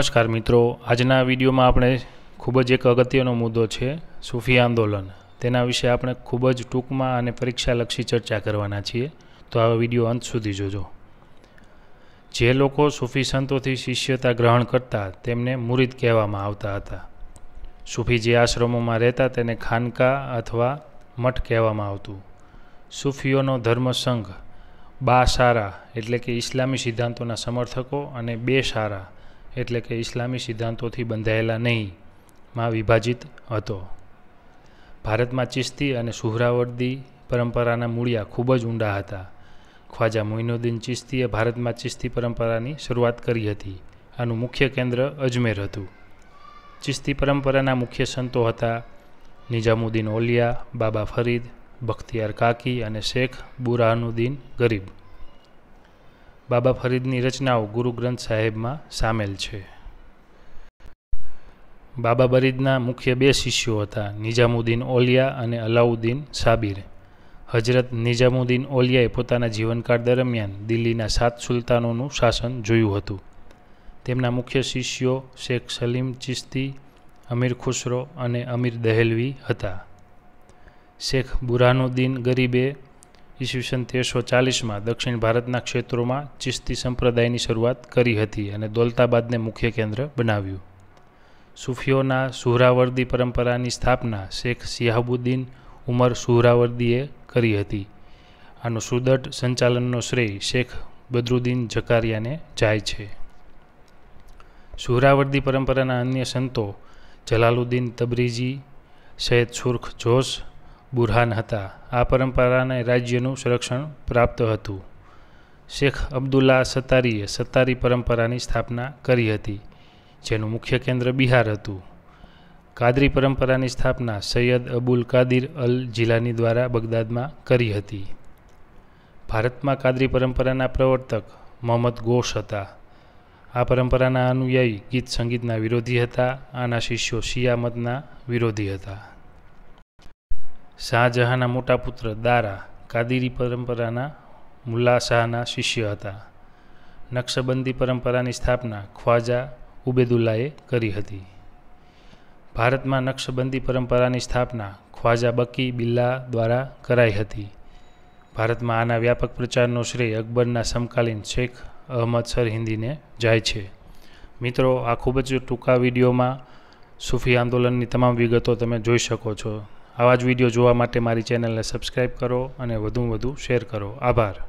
નમસ્કાર મિત્રો આજના વિડીયોમાં આપણે ખૂબ જ એક અગત્યનો મુદ્દો છે સૂફી આંદોલન તેના વિશે આપણે ખૂબ જ ટૂંકમાં અને પરીક્ષાલક્ષી ચર્ચા કરવાના છીએ તો આ વિડીયો અંત સુધી જોજો જે લોકો સૂફી સંતોથી શિષ્યતા ગ્રહણ કરતા તેમને મુરીદ કહેવામાં આવતા હતા સૂફી જે આશ્રમોમાં રહેતા તેને ખાનકા અથવા મઠ કહેવામાં આવતું સૂફીઓનો ધર્મસંઘ બા સારા એટલે કે ઇસ્લામી સિદ્ધાંતોના સમર્થકો અને બે સારા એટલે કે ઇસ્લામી સિદ્ધાંતોથી બંધાયેલા નહીં માં વિભાજિત હતો ભારતમાં ચિસ્તી અને સુહરાવર્દી પરંપરાના મૂળિયા ખૂબ જ ઊંડા હતા ખ્વાજા મોઇનુદ્દીન ચિસ્તીએ ભારતમાં ચિસ્તી પરંપરાની શરૂઆત કરી હતી આનું મુખ્ય કેન્દ્ર અજમેર હતું ચિસ્તી પરંપરાના મુખ્ય સંતો હતા નિઝામુદ્દીન ઓલિયા બાબા ફરીદ બખ્તિયાર કાકી અને શેખ બુરાહનુદ્દીન ગરીબ બાબા ફરીદની રચનાઓ ગુરુ ગ્રંથ સાહેબમાં સામેલ છે બાબા ફરીદના મુખ્ય બે શિષ્યો હતા નિઝામુદ્દીન ઓલિયા અને અલાઉદ્દીન સાબિર હજરત નિઝામુદ્દીન ઓલિયાએ પોતાના જીવનકાળ દરમિયાન દિલ્હીના સાત સુલતાનોનું શાસન જોયું હતું તેમના મુખ્ય શિષ્યો શેખ સલીમ ચિસ્તી અમીર ખુસરો અને અમીર દહેલવી હતા શેખ બુરાનુદ્દીન ગરીબે ઈસવીસન તેરસો ચાલીસમાં દક્ષિણ ભારતના ક્ષેત્રોમાં ચિસ્તી સંપ્રદાયની શરૂઆત કરી હતી અને દોલતાબાદને મુખ્ય કેન્દ્ર બનાવ્યું સૂફીઓના સુહરાવર્દી પરંપરાની સ્થાપના શેખ સિહાબુદ્દીન ઉમર સુહરાવર્દીએ કરી હતી આનો સુદઢ સંચાલનનો શ્રેય શેખ બદરુદ્દીન જકારિયાને જાય છે સુહરાવર્દી પરંપરાના અન્ય સંતો જલાલુદ્દીન તબરીજી સૈયદ સુર્ખ જોશ બુરહાન હતા આ પરંપરાને રાજ્યનું સંરક્ષણ પ્રાપ્ત હતું શેખ અબ્દુલ્લા સત્તારીએ સત્તારી પરંપરાની સ્થાપના કરી હતી જેનું મુખ્ય કેન્દ્ર બિહાર હતું કાદરી પરંપરાની સ્થાપના સૈયદ અબુલ કાદિર અલ જિલાની દ્વારા બગદાદમાં કરી હતી ભારતમાં કાદરી પરંપરાના પ્રવર્તક મોહમ્મદ ગોશ હતા આ પરંપરાના અનુયાયી ગીત સંગીતના વિરોધી હતા આના શિષ્યો શિયામતના વિરોધી હતા શાહજહાંના મોટા પુત્ર દારા કાદીરી પરંપરાના મુલ્લા શાહના શિષ્ય હતા નક્શબંધી પરંપરાની સ્થાપના ખ્વાજા ઉબેદુલ્લાએ કરી હતી ભારતમાં નક્શબંધી પરંપરાની સ્થાપના ખ્વાજા બકી બિલ્લા દ્વારા કરાઈ હતી ભારતમાં આના વ્યાપક પ્રચારનો શ્રેય અકબરના સમકાલીન શેખ અહમદ સરહિંદીને જાય છે મિત્રો આ ખૂબ જ ટૂંકા વિડીયોમાં સૂફી આંદોલનની તમામ વિગતો તમે જોઈ શકો છો આવા જ વિડીયો જોવા માટે મારી ચેનલને સબસ્ક્રાઈબ કરો અને વધુમાં વધુ શેર કરો આભાર